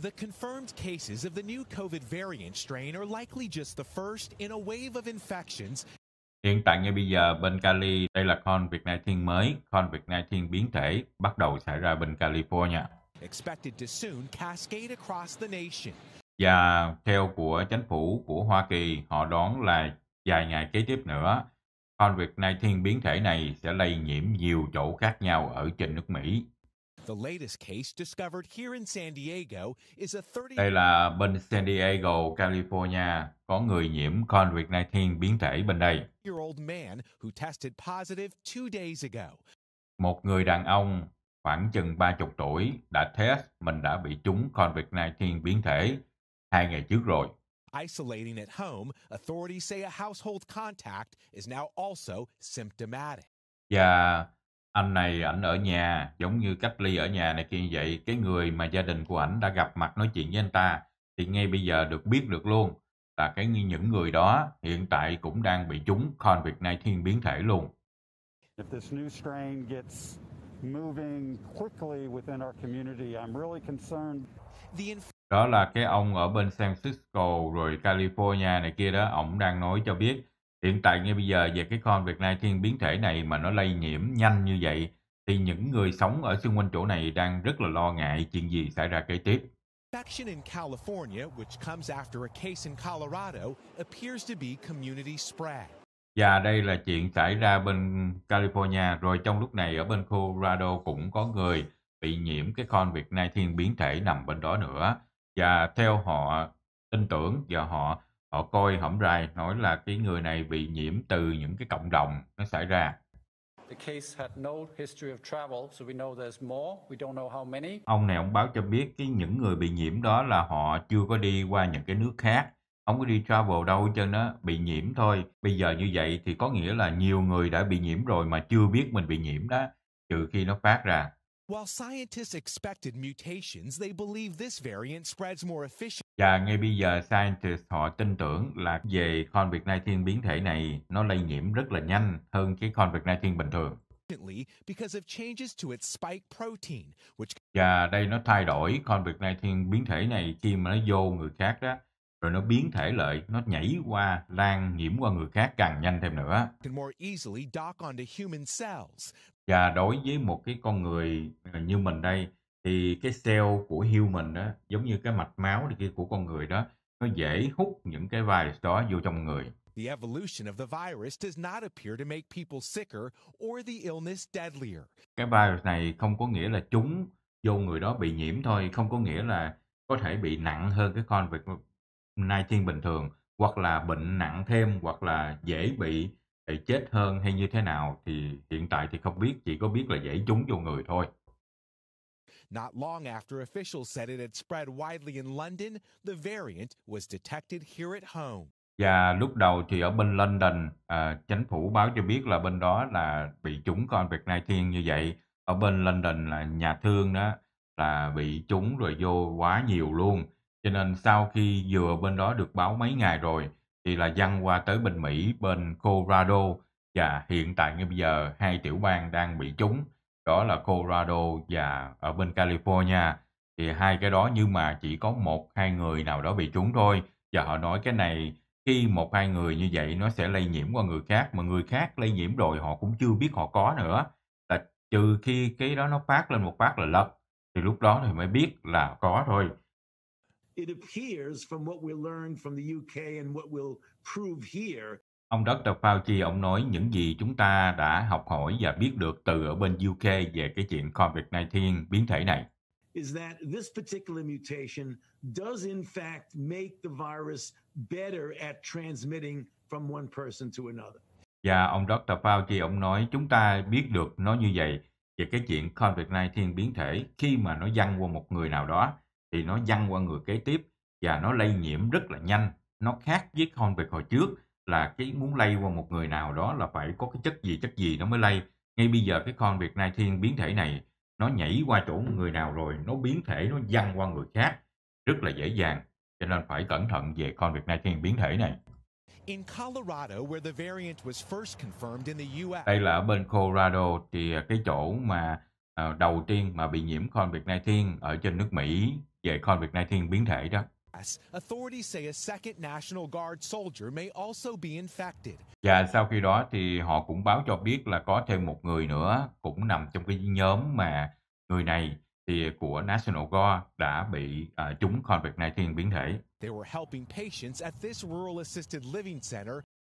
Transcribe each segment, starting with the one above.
The confirmed cases of the new COVID variant strain are likely just the first in a wave of infections. Hiện tại như bây giờ bên Cali, đây là con Việt Nam thiên mới, con Việt Nam thiên biến thể bắt đầu xảy ra bên California. Expected to soon cascade across the nation. Và theo của chính phủ của Hoa Kỳ, họ đoán là vài ngày kế tiếp nữa, con Việt Nam thiên biến thể này sẽ lây nhiễm nhiều chỗ khác nhau ở trên nước Mỹ. Đây là bên San Diego, California, có người nhiễm COVID-19 biến thể bên đây. Một người đàn ông khoảng chừng 30 tuổi đã test mình đã bị trúng COVID-19 biến thể hai ngày trước rồi. Isolating at home, authorities say a household contact is now also symptomatic. Và anh này ảnh ở nhà giống như cách ly ở nhà này kia vậy cái người mà gia đình của ảnh đã gặp mặt nói chuyện với anh ta thì ngay bây giờ được biết được luôn là cái những người đó hiện tại cũng đang bị trúng COVID-19 biến thể luôn. Đó là cái ông ở bên San Francisco rồi California này kia đó, ông đang nói cho biết hiện tại ngay bây giờ về cái con Việt Nam thiên biến thể này mà nó lây nhiễm nhanh như vậy thì những người sống ở xung quanh chỗ này đang rất là lo ngại chuyện gì xảy ra kế tiếp. Infection in California, which comes after a case in Colorado, appears to be community spread. Và đây là chuyện xảy ra bên California, rồi trong lúc này ở bên Colorado cũng có người bị nhiễm cái con Việt Nam thiên biến thể nằm bên đó nữa. Và theo họ tin tưởng và họ họ coi hổm rày nói là cái người này bị nhiễm từ những cái cộng đồng nó xảy ra Ông này ông báo cho biết cái những người bị nhiễm đó là họ chưa có đi qua những cái nước khác, không có đi travel đâu cho nó bị nhiễm thôi. Bây giờ như vậy thì có nghĩa là nhiều người đã bị nhiễm rồi mà chưa biết mình bị nhiễm đó, trừ khi nó phát ra. While scientists expected mutations, they believe this variant spreads more efficiently. Và ngay bây giờ, scientists họ tin tưởng là về COVID-19 biến thể này, nó lây nhiễm rất là nhanh hơn cái COVID-19 bình thường. Because of changes to its spike protein, which... Và đây nó thay đổi COVID-19 biến thể này khi mà nó vô người khác đó, rồi nó biến thể lợi, nó nhảy qua, lan nhiễm qua người khác càng nhanh thêm nữa. Và đối với một cái con người, ờ, như mình đây, thì cái cell của human đó giống như cái mạch máu này kia của con người đó, nó dễ hút những cái virus đó vô trong người. The evolution of the virus does not appear to make people sicker or the illness deadlier. Cái virus này không có nghĩa là chúng vô người đó bị nhiễm thôi, không có nghĩa là có thể bị nặng hơn cái con COVID-19 bình thường hoặc là bệnh nặng thêm hoặc là dễ bị để chết hơn hay như thế nào thì hiện tại thì không biết, chỉ có biết là dễ trúng vô người thôi. Not long after officials said it had spread widely in London, the variant was detected here at home. Và lúc đầu thì ở bên London, à, chính phủ báo cho biết là bên đó là bị trúng con Việt Nai Thiên như vậy. Ở bên London là nhà thương đó là bị trúng rồi vô quá nhiều luôn. Cho nên sau khi vừa bên đó được báo mấy ngày rồi thì là dăng qua tới bên Mỹ bên Colorado và hiện tại ngay bây giờ hai tiểu bang đang bị trúng đó là Colorado và ở ờ, bên California thì hai cái đó nhưng mà chỉ có một hai người nào đó bị trúng thôi và họ nói cái này khi một hai người như vậy nó sẽ lây nhiễm qua người khác mà người khác lây nhiễm rồi họ cũng chưa biết họ có nữa là trừ khi cái đó nó phát lên một phát là lật thì lúc đó thì mới biết là có thôi it appears from what we learned from the UK and what we'll prove here Ông Dr. Fauci ông nói những gì chúng ta đã học hỏi và biết được từ ở bên UK về cái chuyện COVID-19 biến thể này is that this particular mutation does in fact make the virus better at transmitting from one person to another. Và ông Dr. Fauci ông nói chúng ta biết được nó như vậy về cái chuyện COVID-19 biến thể khi mà nó văng qua một người nào đó thì nó văng qua người kế tiếp và nó lây nhiễm rất là nhanh nó khác với con việc hồi trước là cái muốn lây qua một người nào đó là phải có cái chất gì chất gì nó mới lây ngay bây giờ cái con việc nay thiên biến thể này nó nhảy qua chỗ người nào rồi nó biến thể nó văng qua người khác rất là dễ dàng cho nên phải cẩn thận về con việc nay thiên biến thể này In Colorado, where the variant was first confirmed in the US. Đây là ở bên Colorado thì cái chỗ mà ờ, đầu tiên mà bị nhiễm COVID-19 ở trên nước Mỹ về COVID-19 biến thể đó. Và sau khi đó thì họ cũng báo cho biết là có thêm một người nữa cũng nằm trong cái nhóm mà người này thì của National Guard đã bị uh, trúng COVID-19 biến thể.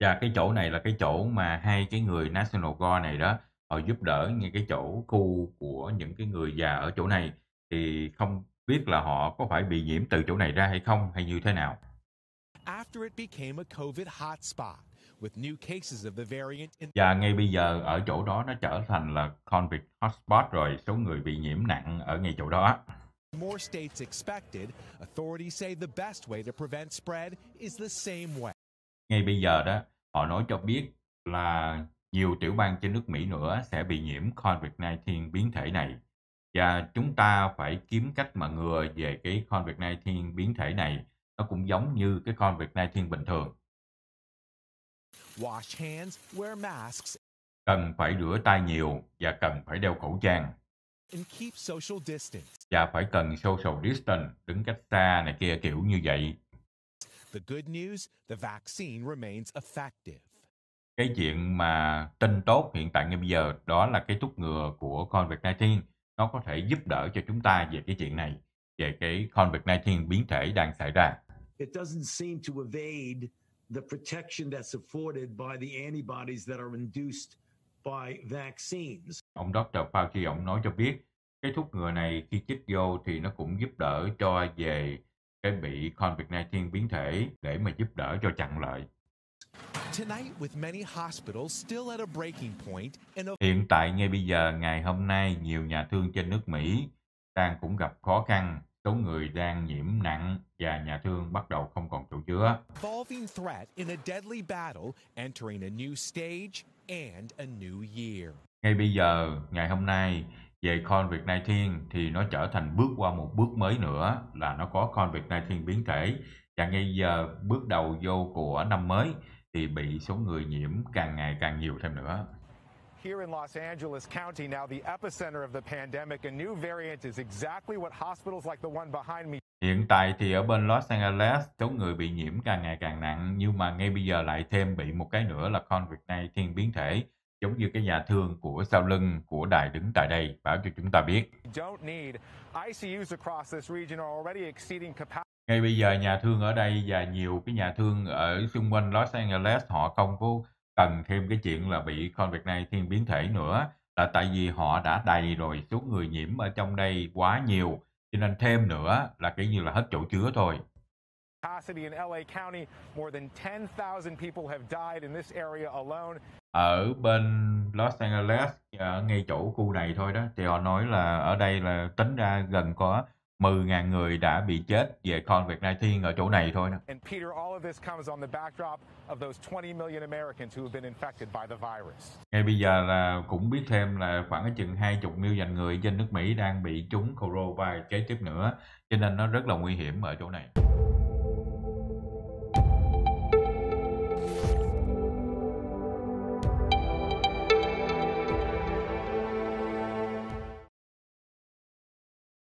Và cái chỗ này là cái chỗ mà hai cái người National Guard này đó họ giúp đỡ những cái chỗ khu của những cái người già ở chỗ này thì không biết là họ có phải bị nhiễm từ chỗ này ra hay không hay như thế nào. Và ngay bây giờ ở chỗ đó nó trở thành là COVID hotspot rồi, số người bị nhiễm nặng ở ngay chỗ đó. More states expected, authorities say the best way to prevent spread is the same way. Ngay bây giờ đó, họ nói cho biết là nhiều tiểu bang trên nước Mỹ nữa sẽ bị nhiễm COVID-19 biến thể này và chúng ta phải kiếm cách mà ngừa về cái con việt covid thiên biến thể này. Nó cũng giống như cái con việt covid thiên bình thường. Cần phải rửa tay nhiều và cần phải đeo khẩu trang. Và phải cần social distance, đứng cách xa này kia kiểu như vậy. The good news, the vaccine remains effective. Cái chuyện mà tin tốt hiện tại ngay bây giờ đó là cái thuốc ngừa của con việt covid thiên nó có thể giúp đỡ cho chúng ta về cái chuyện này, về cái COVID-19 biến thể đang xảy ra. It doesn't seem to evade the protection that's afforded by the antibodies that are induced by vaccines. Ông Dr. Fauci ông nói cho biết cái thuốc ngừa này khi chích vô thì nó cũng giúp đỡ cho về cái bị COVID-19 biến thể để mà giúp đỡ cho chặn lại Hiện tại ngay bây giờ, ngày hôm nay, nhiều nhà thương trên nước Mỹ đang cũng gặp khó khăn. Số người đang nhiễm nặng và nhà thương bắt đầu không còn chỗ chứa. Ngay bây giờ, ngày hôm nay, về COVID-19 thì nó trở thành bước qua một bước mới nữa là nó có COVID-19 biến thể và ngay giờ bước đầu vô của năm mới thì bị số người nhiễm càng ngày càng nhiều thêm nữa. Here in Los Angeles County, now the epicenter of the pandemic, a new variant is exactly what hospitals like the one behind me. Hiện tại thì ở bên Los Angeles, số người bị nhiễm càng ngày càng nặng, nhưng mà ngay bây giờ lại thêm bị một cái nữa là COVID-19 biến thể, giống như cái nhà thương của sau lưng của đài đứng tại đây, báo cho chúng ta biết ngay bây giờ nhà thương ở đây và nhiều cái nhà thương ở xung quanh Los Angeles họ không có cần thêm cái chuyện là bị COVID-19 biến thể nữa là tại vì họ đã đầy rồi số người nhiễm ở trong đây quá nhiều cho nên thêm nữa là kiểu như là hết chỗ chứa thôi. Ở bên Los Angeles, ngay chỗ khu này thôi đó, thì họ nói là ở đây là tính ra gần có 10.000 người đã bị chết về con covid thiên ở chỗ này thôi. Đó. Ngay bây giờ là cũng biết thêm là khoảng chừng 20 million người trên nước Mỹ đang bị trúng coronavirus kế tiếp nữa, cho nên nó rất là nguy hiểm ở chỗ này.